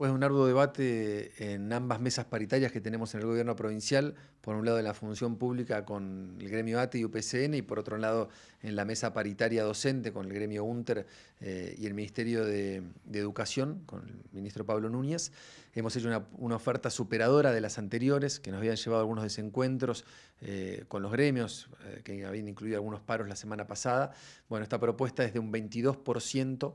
pues un arduo debate en ambas mesas paritarias que tenemos en el gobierno provincial, por un lado en la función pública con el gremio ATE y UPCN y por otro lado en la mesa paritaria docente con el gremio UNTER eh, y el Ministerio de, Educación con el ministro Pablo Núñez. Hemos hecho una, oferta superadora de las anteriores que nos habían llevado a algunos desencuentros eh, con los gremios, eh, que habían incluido algunos paros la semana pasada. Bueno, esta propuesta es de un 22%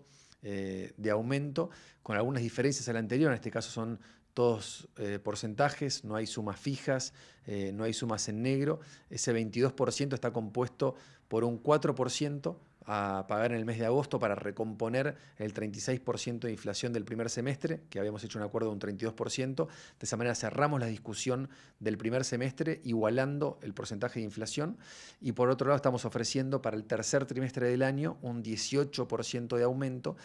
eh, de aumento, con algunas diferencias al anterior, en este caso son todos eh, porcentajes, no hay sumas fijas, eh, no hay sumas en negro. Ese 22% está compuesto por un 4% a pagar en el mes de agosto para recomponer el 36% de inflación del primer semestre, que habíamos hecho un acuerdo de un 32%. De esa manera cerramos la discusión del primer semestre igualando el porcentaje de inflación. Y por otro lado estamos ofreciendo para el tercer trimestre del año un 18% de aumento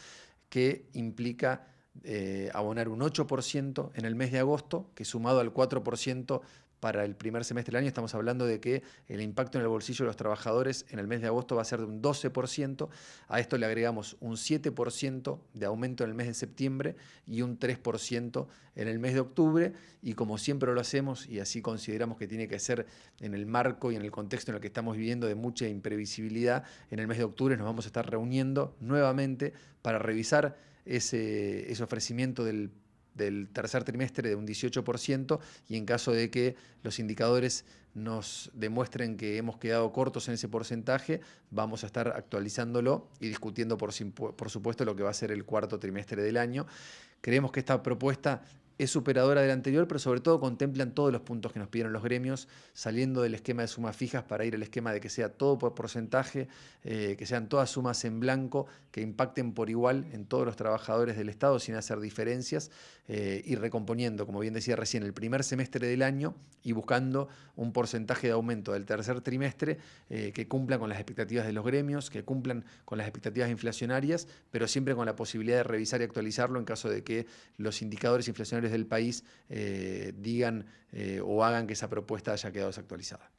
que implica eh, abonar un 8% en el mes de agosto, que sumado al 4% para el primer semestre del año, estamos hablando de que el impacto en el bolsillo de los trabajadores en el mes de agosto va a ser de un 12%, a esto le agregamos un 7% de aumento en el mes de septiembre y un 3% en el mes de octubre, y como siempre lo hacemos, y así consideramos que tiene que ser en el marco y en el contexto en el que estamos viviendo de mucha imprevisibilidad, en el mes de octubre nos vamos a estar reuniendo nuevamente para revisar ese, ofrecimiento del, tercer trimestre de un 18% y en caso de que los indicadores nos demuestren que hemos quedado cortos en ese porcentaje, vamos a estar actualizándolo y discutiendo, por, por supuesto, lo que va a ser el cuarto trimestre del año. Creemos que esta propuesta es superadora del anterior, pero sobre todo contemplan todos los puntos que nos pidieron los gremios, saliendo del esquema de sumas fijas para ir al esquema de que sea todo por porcentaje, eh, que sean todas sumas en blanco, que impacten por igual en todos los trabajadores del Estado sin hacer diferencias eh, y recomponiendo, como bien decía recién, el primer semestre del año y buscando un porcentaje de aumento del tercer trimestre eh, que cumpla con las expectativas de los gremios, que cumplan con las expectativas inflacionarias, pero siempre con la posibilidad de revisar y actualizarlo en caso de que los indicadores inflacionarios del país eh, digan eh, o hagan que esa propuesta haya quedado desactualizada.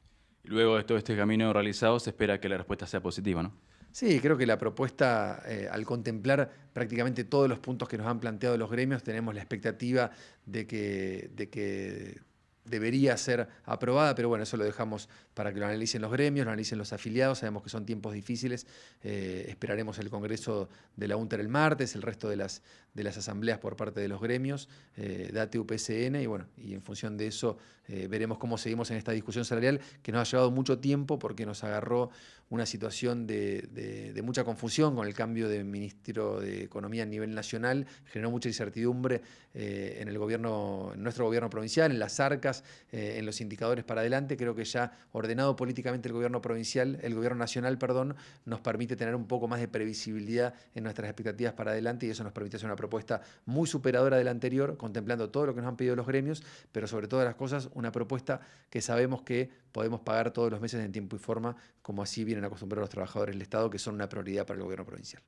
Luego de todo este camino realizado, se espera que la respuesta sea positiva, ¿no? Sí, creo que la propuesta, eh, al contemplar prácticamente todos los puntos que nos han planteado los gremios, tenemos la expectativa de que, de que debería ser aprobada, pero bueno, eso lo dejamos para que lo analicen los gremios, lo analicen los afiliados, sabemos que son tiempos difíciles, eh, esperaremos el Congreso de la UNTER el martes, el resto de las, de las asambleas por parte de los gremios, eh, DATE UPCN, y bueno, y en función de eso eh, veremos cómo seguimos en esta discusión salarial que nos ha llevado mucho tiempo porque nos agarró una situación de, mucha confusión con el cambio de ministro de Economía a nivel nacional, generó mucha incertidumbre eh, en el gobierno, en nuestro gobierno provincial, en las arcas, eh, en los indicadores para adelante. Creo que ya ordenado políticamente el gobierno provincial, el gobierno nacional, nos permite tener un poco más de previsibilidad en nuestras expectativas para adelante y eso nos permite hacer una propuesta muy superadora de la anterior, contemplando todo lo que nos han pedido los gremios, pero sobre todas las cosas una propuesta que sabemos que podemos pagar todos los meses en tiempo y forma, como así vienen acostumbrados los trabajadores del Estado, que son una prioridad para el gobierno provincial.